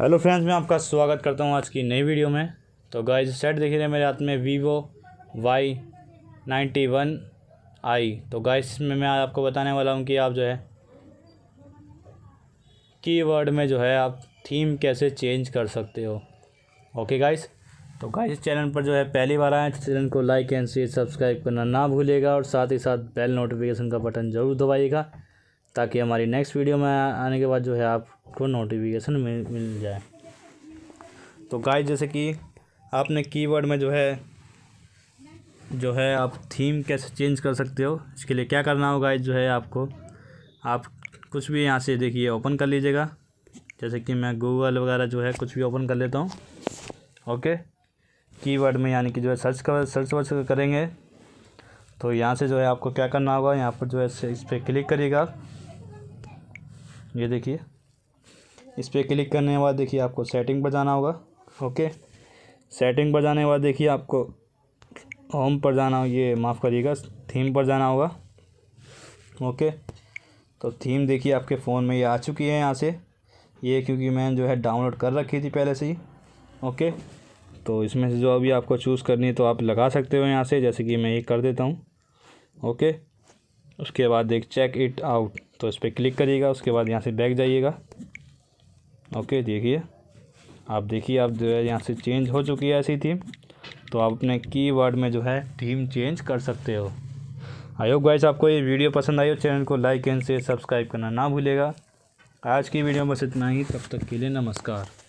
hello friends मैं आपका स्वागत करता हूं आज की नई वीडियो में तो गाइज सेट देख रहे हैं मेरे हाथ में Vivo Y ninety one I तो गाइज में मैं आपको बताने वाला हूं कि आप जो है कीवर्ड में जो है आप थीम कैसे चेंज कर सकते हो ओके गाइज तो गाइज चैनल पर जो है पहली बार आए चैनल को लाइक एंड शेयर सब्सक्राइब करना ना भूलेगा और साथ ही साथ बेल नोटिफिकेशन का बटन ज़रूर दबाइएगा ताकि हमारी नेक्स्ट वीडियो में आने के बाद जो है आप आपको नोटिफिकेशन मिल मिल जाए तो गाय जैसे कि आपने कीवर्ड में जो है जो है आप थीम कैसे चेंज कर सकते हो इसके लिए क्या करना होगा जो है आपको आप कुछ भी यहाँ से देखिए ओपन कर लीजिएगा जैसे कि मैं गूगल वगैरह जो है कुछ भी ओपन कर लेता हूँ ओके कीवर्ड में यानी कि जो है सर्च कर सर्च वर्च करेंगे तो यहाँ से जो है आपको क्या करना होगा यहाँ पर जो है इस पर क्लिक करिएगा ये देखिए इस पर क्लिक करने के बाद देखिए आपको सेटिंग पर जाना होगा ओके सेटिंग पर जाने के बाद देखिए आपको होम पर जाना ये माफ़ करिएगा थीम पर जाना होगा ओके तो थीम देखिए आपके फ़ोन में ये आ चुकी है यहाँ से ये क्योंकि मैंने जो है डाउनलोड कर रखी थी पहले से ही ओके तो इसमें से जो अभी आपको चूज़ करनी है तो आप लगा सकते हो यहाँ से जैसे कि मैं ये कर देता हूँ ओके उसके बाद एक चेक इट आउट तो इस पर क्लिक करिएगा उसके बाद यहाँ से बैक जाइएगा ओके देखिए आप देखिए आप जो है यहाँ से चेंज हो चुकी है ऐसी थीम तो आप अपने कीवर्ड में जो है थीम चेंज कर सकते हो आयोग होप आपको ये वीडियो पसंद आई हो चैनल को लाइक एंड शेयर सब्सक्राइब करना ना भूलेगा आज की वीडियो में बस इतना ही तब तक के लिए नमस्कार